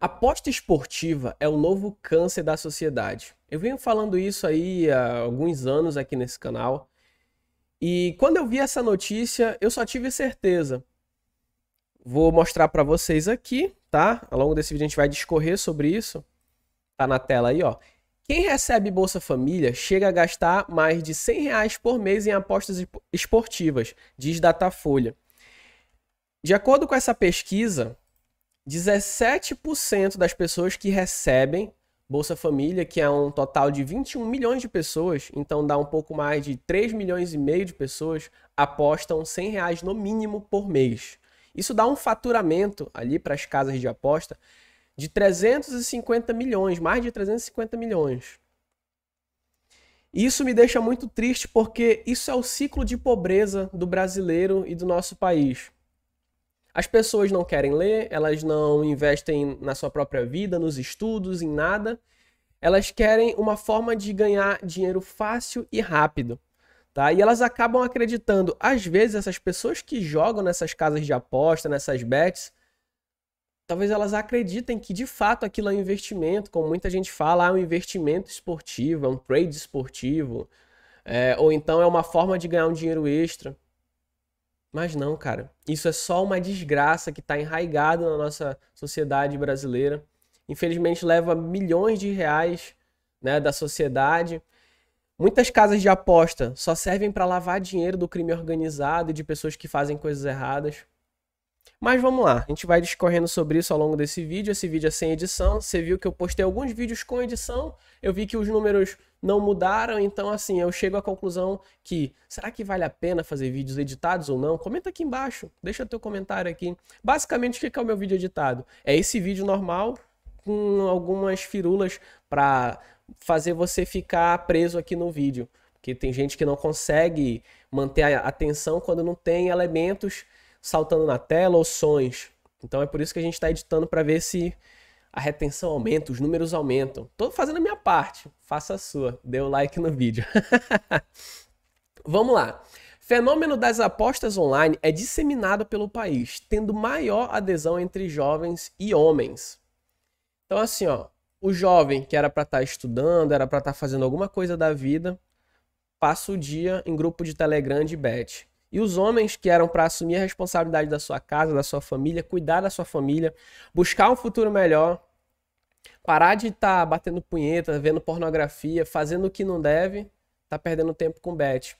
Aposta esportiva é o novo câncer da sociedade. Eu venho falando isso aí há alguns anos aqui nesse canal. E quando eu vi essa notícia, eu só tive certeza. Vou mostrar para vocês aqui, tá? Ao longo desse vídeo a gente vai discorrer sobre isso. Tá na tela aí, ó. Quem recebe Bolsa Família chega a gastar mais de 100 reais por mês em apostas esportivas, diz Datafolha. De acordo com essa pesquisa, 17% das pessoas que recebem Bolsa Família, que é um total de 21 milhões de pessoas, então dá um pouco mais de 3 milhões e meio de pessoas, apostam 100 reais no mínimo por mês. Isso dá um faturamento ali para as casas de aposta de 350 milhões, mais de 350 milhões. Isso me deixa muito triste porque isso é o ciclo de pobreza do brasileiro e do nosso país. As pessoas não querem ler, elas não investem na sua própria vida, nos estudos, em nada. Elas querem uma forma de ganhar dinheiro fácil e rápido. Tá? E elas acabam acreditando, às vezes, essas pessoas que jogam nessas casas de aposta, nessas bets, talvez elas acreditem que de fato aquilo é um investimento, como muita gente fala, ah, é um investimento esportivo, é um trade esportivo, é, ou então é uma forma de ganhar um dinheiro extra. Mas não, cara. Isso é só uma desgraça que está enraigada na nossa sociedade brasileira. Infelizmente, leva milhões de reais né, da sociedade. Muitas casas de aposta só servem para lavar dinheiro do crime organizado e de pessoas que fazem coisas erradas. Mas vamos lá, a gente vai discorrendo sobre isso ao longo desse vídeo. Esse vídeo é sem edição. Você viu que eu postei alguns vídeos com edição. Eu vi que os números não mudaram, então assim, eu chego à conclusão que será que vale a pena fazer vídeos editados ou não? Comenta aqui embaixo, deixa teu comentário aqui. Basicamente, o que é o meu vídeo editado? É esse vídeo normal com algumas firulas para fazer você ficar preso aqui no vídeo. Porque tem gente que não consegue manter a atenção quando não tem elementos saltando na tela ou sons. Então é por isso que a gente está editando para ver se a retenção aumenta, os números aumentam. Estou fazendo a minha parte, faça a sua. Dê o um like no vídeo. Vamos lá. Fenômeno das apostas online é disseminado pelo país, tendo maior adesão entre jovens e homens. Então assim, ó, o jovem que era para estar tá estudando, era para estar tá fazendo alguma coisa da vida, passa o dia em grupo de Telegram de bet. E os homens que eram para assumir a responsabilidade da sua casa, da sua família, cuidar da sua família, buscar um futuro melhor, parar de estar tá batendo punheta, vendo pornografia, fazendo o que não deve, tá perdendo tempo com bet.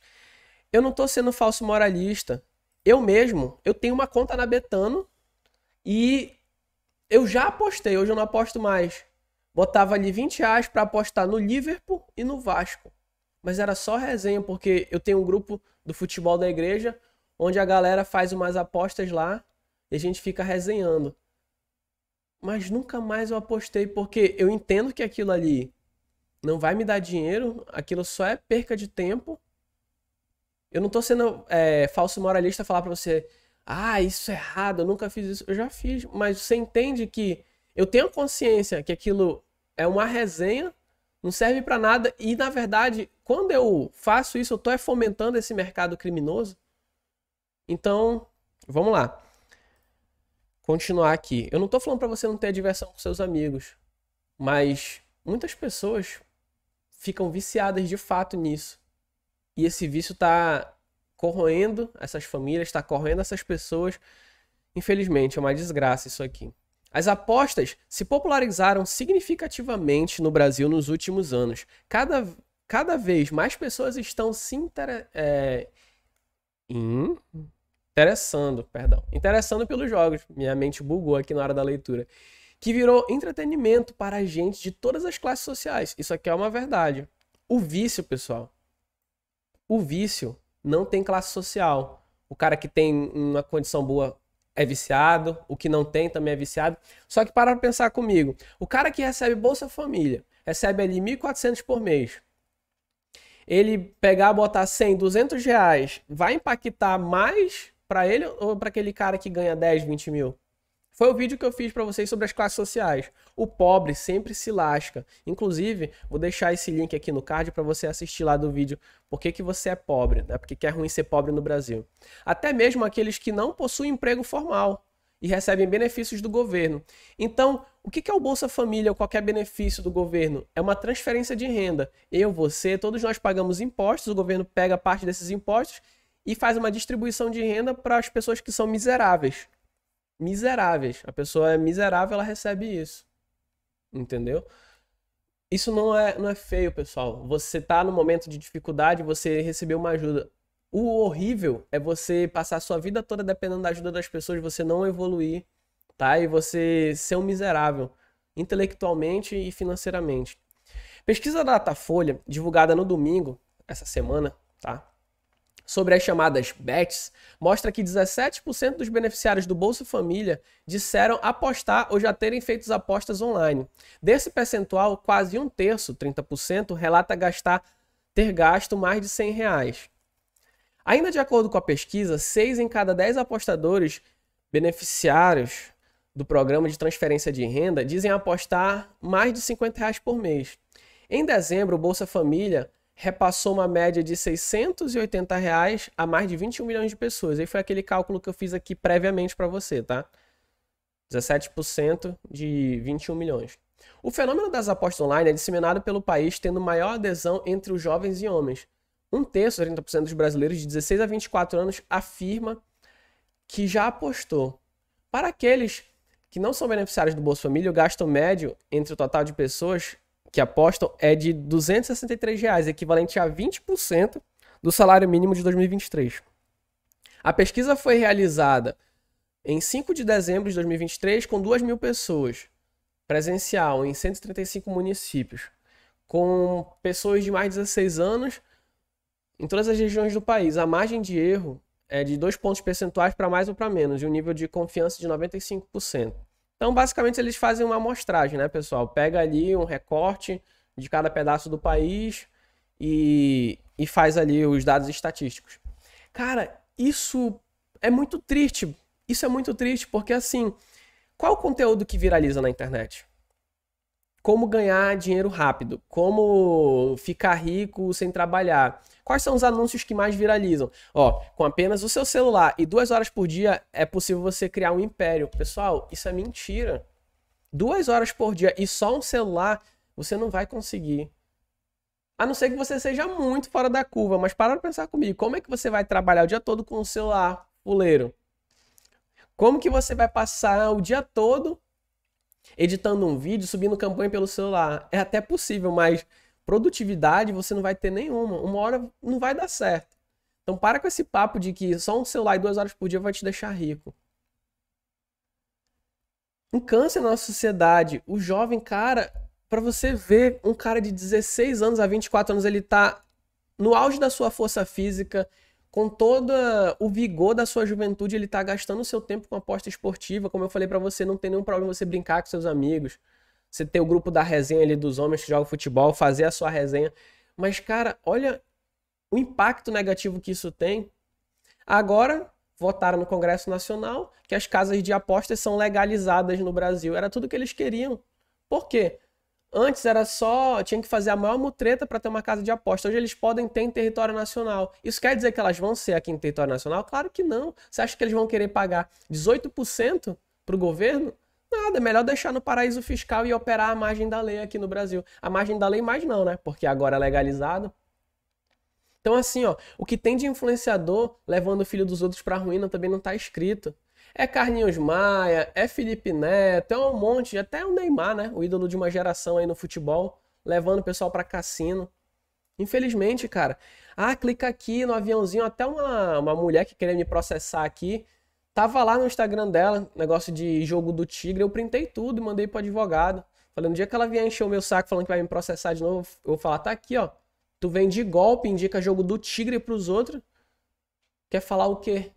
Eu não tô sendo falso moralista. Eu mesmo, eu tenho uma conta na Betano e eu já apostei, hoje eu não aposto mais. Botava ali 20 reais para apostar no Liverpool e no Vasco mas era só resenha, porque eu tenho um grupo do futebol da igreja, onde a galera faz umas apostas lá e a gente fica resenhando. Mas nunca mais eu apostei, porque eu entendo que aquilo ali não vai me dar dinheiro, aquilo só é perca de tempo. Eu não tô sendo é, falso moralista falar para você, ah, isso é errado, eu nunca fiz isso. Eu já fiz, mas você entende que eu tenho consciência que aquilo é uma resenha não serve para nada. E na verdade, quando eu faço isso, eu estou fomentando esse mercado criminoso. Então, vamos lá. Continuar aqui. Eu não estou falando para você não ter diversão com seus amigos, mas muitas pessoas ficam viciadas de fato nisso. E esse vício está corroendo essas famílias, está corroendo essas pessoas. Infelizmente, é uma desgraça isso aqui. As apostas se popularizaram significativamente no Brasil nos últimos anos. Cada, cada vez mais pessoas estão se inter... é... In... interessando, perdão, interessando pelos jogos. Minha mente bugou aqui na hora da leitura. Que virou entretenimento para gente de todas as classes sociais. Isso aqui é uma verdade. O vício, pessoal. O vício não tem classe social. O cara que tem uma condição boa é viciado, o que não tem também é viciado. Só que para pensar comigo, o cara que recebe Bolsa Família, recebe ali 1.400 por mês, ele pegar, botar 100, 200 reais, vai impactar mais para ele ou para aquele cara que ganha 10, 20 mil? Foi o vídeo que eu fiz para vocês sobre as classes sociais. O pobre sempre se lasca. Inclusive, vou deixar esse link aqui no card para você assistir lá do vídeo Por que, que você é pobre, né? porque é ruim ser pobre no Brasil. Até mesmo aqueles que não possuem emprego formal e recebem benefícios do governo. Então, o que é o Bolsa Família ou qualquer benefício do governo? É uma transferência de renda. Eu, você, todos nós pagamos impostos, o governo pega parte desses impostos e faz uma distribuição de renda para as pessoas que são miseráveis miseráveis. A pessoa é miserável, ela recebe isso. Entendeu? Isso não é, não é feio, pessoal. Você tá no momento de dificuldade, você recebeu uma ajuda. O horrível é você passar a sua vida toda dependendo da ajuda das pessoas, você não evoluir, tá? E você ser um miserável, intelectualmente e financeiramente. Pesquisa da Datafolha, divulgada no domingo, essa semana, tá? sobre as chamadas bets mostra que 17% dos beneficiários do Bolsa Família disseram apostar ou já terem feito apostas online. Desse percentual, quase um terço, 30%, relata gastar ter gasto mais de 100 reais. Ainda de acordo com a pesquisa, 6 em cada 10 apostadores beneficiários do programa de transferência de renda dizem apostar mais de 50 reais por mês. Em dezembro, o Bolsa Família repassou uma média de 680 reais a mais de 21 milhões de pessoas. Aí foi aquele cálculo que eu fiz aqui previamente para você, tá? 17% de 21 milhões. O fenômeno das apostas online é disseminado pelo país, tendo maior adesão entre os jovens e homens. Um terço, 30% dos brasileiros de 16 a 24 anos, afirma que já apostou. Para aqueles que não são beneficiários do Bolsa Família, o gasto médio entre o total de pessoas que apostam é de 263 reais, equivalente a 20% do salário mínimo de 2023. A pesquisa foi realizada em 5 de dezembro de 2023 com 2 mil pessoas, presencial, em 135 municípios, com pessoas de mais de 16 anos em todas as regiões do país. A margem de erro é de 2 pontos percentuais para mais ou para menos, e um nível de confiança de 95%. Então, basicamente, eles fazem uma amostragem, né, pessoal? Pega ali um recorte de cada pedaço do país e, e faz ali os dados estatísticos. Cara, isso é muito triste. Isso é muito triste, porque assim, qual o conteúdo que viraliza na internet? Como ganhar dinheiro rápido, como ficar rico sem trabalhar, Quais são os anúncios que mais viralizam? Ó, com apenas o seu celular e duas horas por dia é possível você criar um império. Pessoal, isso é mentira. Duas horas por dia e só um celular, você não vai conseguir. A não ser que você seja muito fora da curva, mas para pensar comigo, como é que você vai trabalhar o dia todo com o celular fuleiro? Como que você vai passar o dia todo editando um vídeo, subindo campanha pelo celular? É até possível, mas Produtividade você não vai ter nenhuma. Uma hora não vai dar certo. Então para com esse papo de que só um celular e duas horas por dia vai te deixar rico. Um câncer na nossa sociedade. O jovem cara, para você ver um cara de 16 anos a 24 anos, ele tá no auge da sua força física, com todo o vigor da sua juventude, ele está gastando o seu tempo com aposta esportiva. Como eu falei para você, não tem nenhum problema você brincar com seus amigos você ter o grupo da resenha ali dos homens que jogam futebol, fazer a sua resenha. Mas, cara, olha o impacto negativo que isso tem. Agora, votaram no Congresso Nacional que as casas de apostas são legalizadas no Brasil. Era tudo que eles queriam. Por quê? Antes era só, tinha que fazer a maior mutreta para ter uma casa de aposta. Hoje eles podem ter em território nacional. Isso quer dizer que elas vão ser aqui em território nacional? Claro que não. Você acha que eles vão querer pagar 18% para o governo? Nada, é melhor deixar no paraíso fiscal e operar a margem da lei aqui no Brasil. A margem da lei mais não, né? Porque agora é legalizado. Então assim, ó, o que tem de influenciador levando o filho dos outros para ruína também não tá escrito. É Carlinhos Maia, é Felipe Neto, é um monte, até o Neymar, né? O ídolo de uma geração aí no futebol, levando o pessoal para cassino. Infelizmente, cara. Ah, clica aqui no aviãozinho, até uma, uma mulher que queria me processar aqui Tava lá no Instagram dela, negócio de jogo do tigre, eu printei tudo e mandei pro advogado. Falei, no dia que ela vier encher o meu saco falando que vai me processar de novo, eu vou falar, tá aqui, ó. Tu vende golpe, indica jogo do tigre pros outros. Quer falar o quê?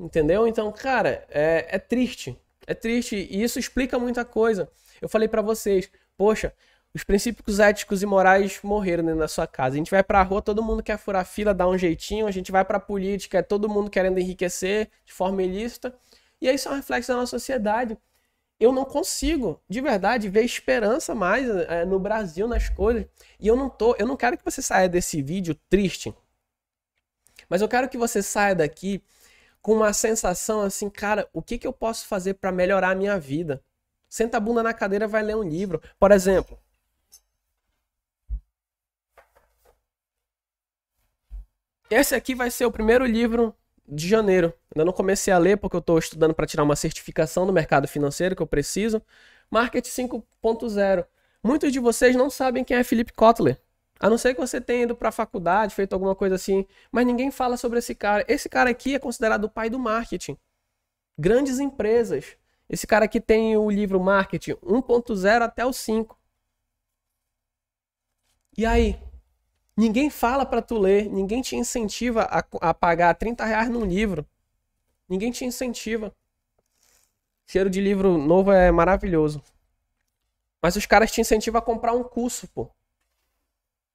Entendeu? Então, cara, é, é triste. É triste e isso explica muita coisa. Eu falei para vocês, poxa, os princípios éticos e morais morreram dentro da sua casa. A gente vai pra rua, todo mundo quer furar fila, dar um jeitinho. A gente vai pra política, é todo mundo querendo enriquecer de forma ilícita. E isso é um reflexo da nossa sociedade. Eu não consigo, de verdade, ver esperança mais é, no Brasil, nas coisas. E eu não tô, eu não quero que você saia desse vídeo triste. Mas eu quero que você saia daqui com uma sensação assim, cara, o que, que eu posso fazer para melhorar a minha vida? Senta a bunda na cadeira, vai ler um livro. Por exemplo, Esse aqui vai ser o primeiro livro de janeiro. Ainda não comecei a ler porque eu estou estudando para tirar uma certificação do mercado financeiro que eu preciso. Market 5.0. Muitos de vocês não sabem quem é Felipe Kotler. A não ser que você tenha ido para a faculdade, feito alguma coisa assim, mas ninguém fala sobre esse cara. Esse cara aqui é considerado o pai do marketing. Grandes empresas. Esse cara aqui tem o livro Marketing 1.0 até o 5. E aí, Ninguém fala para tu ler, ninguém te incentiva a, a pagar 30 reais num livro. Ninguém te incentiva. Cheiro de livro novo é maravilhoso. Mas os caras te incentivam a comprar um curso, pô.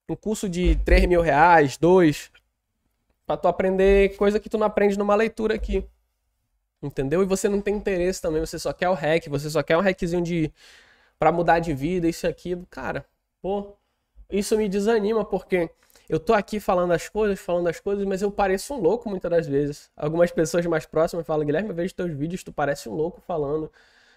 Um curso de 3 mil reais, 2. Pra tu aprender coisa que tu não aprende numa leitura aqui. Entendeu? E você não tem interesse também, você só quer o hack, você só quer um hackzinho de. pra mudar de vida, isso e aquilo. Cara, pô isso me desanima porque eu tô aqui falando as coisas, falando as coisas, mas eu pareço um louco muitas das vezes. Algumas pessoas mais próximas falam, Guilherme, eu vejo teus vídeos, tu parece um louco falando.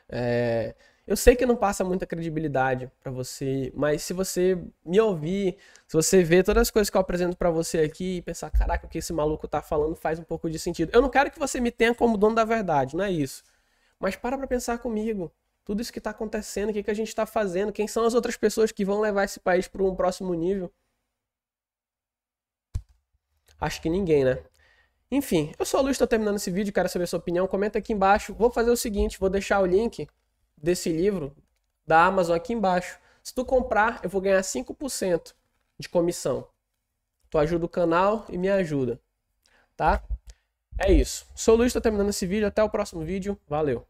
É... Eu sei que não passa muita credibilidade para você, mas se você me ouvir, se você ver todas as coisas que eu apresento para você aqui e pensar, caraca, o que esse maluco tá falando faz um pouco de sentido. Eu não quero que você me tenha como dono da verdade, não é isso. Mas para pra pensar comigo tudo isso que está acontecendo, o que, que a gente está fazendo, quem são as outras pessoas que vão levar esse país para um próximo nível. Acho que ninguém, né? Enfim, eu sou o Luz, estou terminando esse vídeo, quero saber sua opinião, comenta aqui embaixo. Vou fazer o seguinte, vou deixar o link desse livro da Amazon aqui embaixo. Se tu comprar, eu vou ganhar 5% de comissão. Tu ajuda o canal e me ajuda, tá? É isso. Sou o Luiz, estou terminando esse vídeo. Até o próximo vídeo. Valeu!